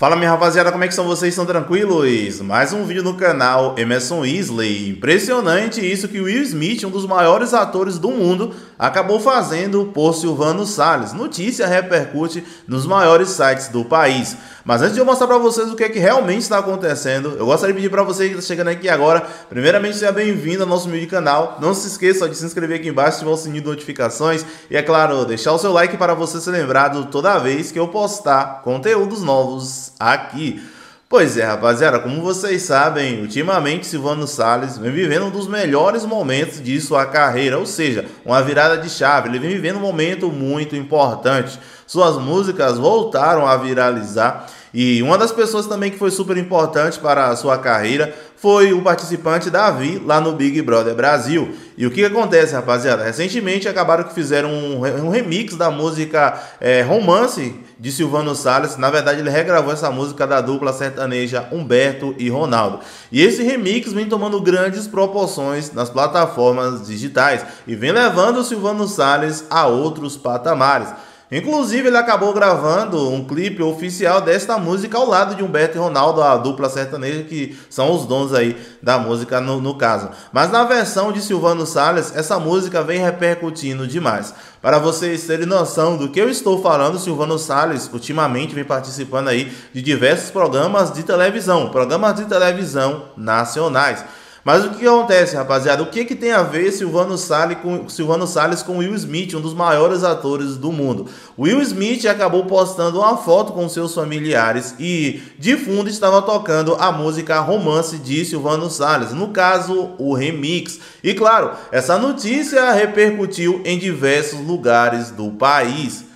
Fala minha rapaziada, como é que são vocês? Estão tranquilos? Mais um vídeo no canal Emerson Isley. Impressionante isso que Will Smith, um dos maiores atores do mundo, acabou fazendo por Silvano Salles. Notícia repercute nos maiores sites do país. Mas antes de eu mostrar para vocês o que é que realmente está acontecendo, eu gostaria de pedir para você que está chegando aqui agora, primeiramente seja bem-vindo ao nosso vídeo canal. Não se esqueça de se inscrever aqui embaixo, ativar o sininho de notificações e, é claro, deixar o seu like para você ser lembrado toda vez que eu postar conteúdos novos aqui. Pois é, rapaziada, como vocês sabem, ultimamente Silvano Salles vem vivendo um dos melhores momentos de sua carreira, ou seja, uma virada de chave. Ele vem vivendo um momento muito importante. Suas músicas voltaram a viralizar e uma das pessoas também que foi super importante para a sua carreira foi o participante Davi lá no Big Brother Brasil. E o que acontece, rapaziada? Recentemente acabaram que fizeram um, remix da música é, Romance de Silvano Salles. Na verdade, ele regravou essa música da dupla sertaneja Humberto e Ronaldo. E esse remix vem tomando grandes proporções nas plataformas digitais e vem levando o Silvano Salles a outros patamares. Inclusive, ele acabou gravando um clipe oficial desta música ao lado de Humberto e Ronaldo, a dupla sertaneja, que são os dons aí da música no, no caso. Mas na versão de Silvano Salles, essa música vem repercutindo demais. Para vocês terem noção do que eu estou falando, Silvano Salles ultimamente vem participando aí de diversos programas de televisão, programas de televisão nacionais. Mas o que acontece, rapaziada? O que, que tem a ver Silvano Salles, com, Silvano Salles com Will Smith, um dos maiores atores do mundo? Will Smith acabou postando uma foto com seus familiares e de fundo estava tocando a música Romance de Silvano Salles, no caso, o remix. E claro, essa notícia repercutiu em diversos lugares do país.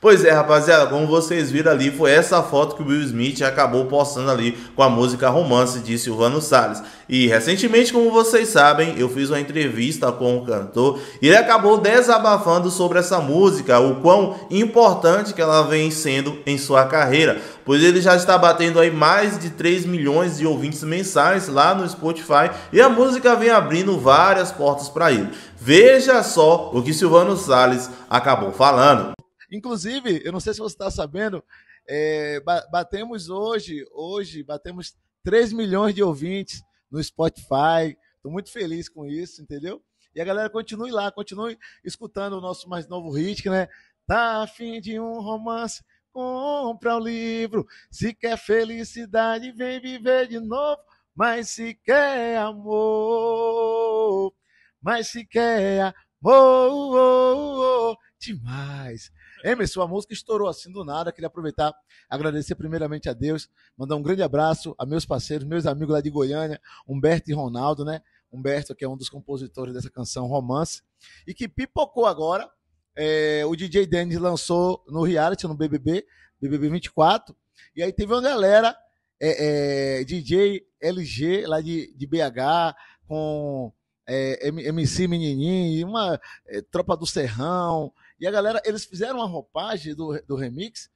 Pois é, rapaziada, como vocês viram ali, foi essa foto que o Will Smith acabou postando ali com a música Romance de Silvano Salles. E recentemente, como vocês sabem, eu fiz uma entrevista com o cantor e ele acabou desabafando sobre essa música, o quão importante que ela vem sendo em sua carreira pois ele já está batendo aí mais de 3 milhões de ouvintes mensais lá no Spotify e a música vem abrindo várias portas para ele. Veja só o que Silvano Salles acabou falando. Inclusive, eu não sei se você está sabendo, é, batemos hoje, hoje batemos 3 milhões de ouvintes no Spotify. Estou muito feliz com isso, entendeu? E a galera continue lá, continue escutando o nosso mais novo hit, né? Tá afim de um romance, compra o um livro. Se quer felicidade, vem viver de novo. Mas se quer amor, mas se quer amor, uh, uh, uh, demais. Emerson, a música estourou assim do nada. Queria aproveitar, agradecer primeiramente a Deus, mandar um grande abraço a meus parceiros, meus amigos lá de Goiânia, Humberto e Ronaldo, né? Humberto, que é um dos compositores dessa canção Romance, e que pipocou agora é, o DJ Dennis lançou no reality, no BBB, BBB 24, e aí teve uma galera, é, é, DJ LG lá de, de BH, com é, MC Menininho, uma é, Tropa do Serrão, e a galera, eles fizeram uma roupagem do, do remix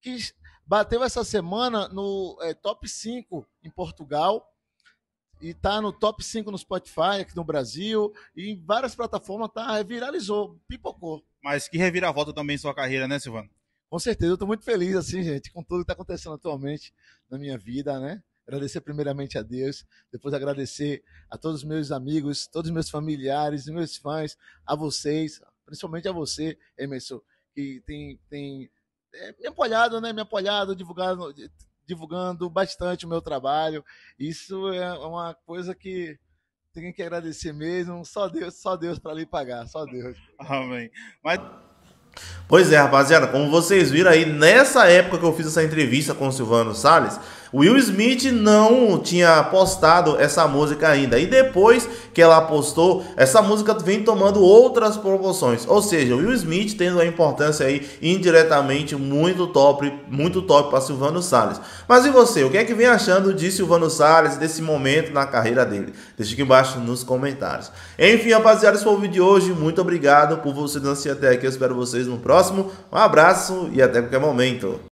que bateu essa semana no é, top 5 em Portugal, e tá no top 5 no Spotify aqui no Brasil e em várias plataformas tá viralizou, pipocou. Mas que reviravolta também em sua carreira, né, Silvano? Com certeza, eu estou muito feliz, assim, gente, com tudo que está acontecendo atualmente na minha vida, né? Agradecer primeiramente a Deus, depois agradecer a todos os meus amigos, todos os meus familiares, meus fãs, a vocês, principalmente a você, Emerson, que tem, tem é, me apoiado, né? Me apoiado, divulgando, divulgando bastante o meu trabalho. Isso é uma coisa que tem que agradecer mesmo, só Deus, só Deus para lhe pagar, só Deus. Amém. Mas Pois é, rapaziada, como vocês viram aí, nessa época que eu fiz essa entrevista com o Silvano Sales, Will Smith não tinha postado essa música ainda. E depois que ela postou, essa música vem tomando outras proporções. Ou seja, Will Smith tendo uma importância aí indiretamente muito top, muito top para Silvano Salles. Mas e você, o que é que vem achando de Silvano Salles, desse momento na carreira dele? Deixa aqui embaixo nos comentários. Enfim, rapaziada, esse foi o vídeo de hoje. Muito obrigado por você dançar até aqui. Eu espero vocês no próximo. Um abraço e até qualquer momento.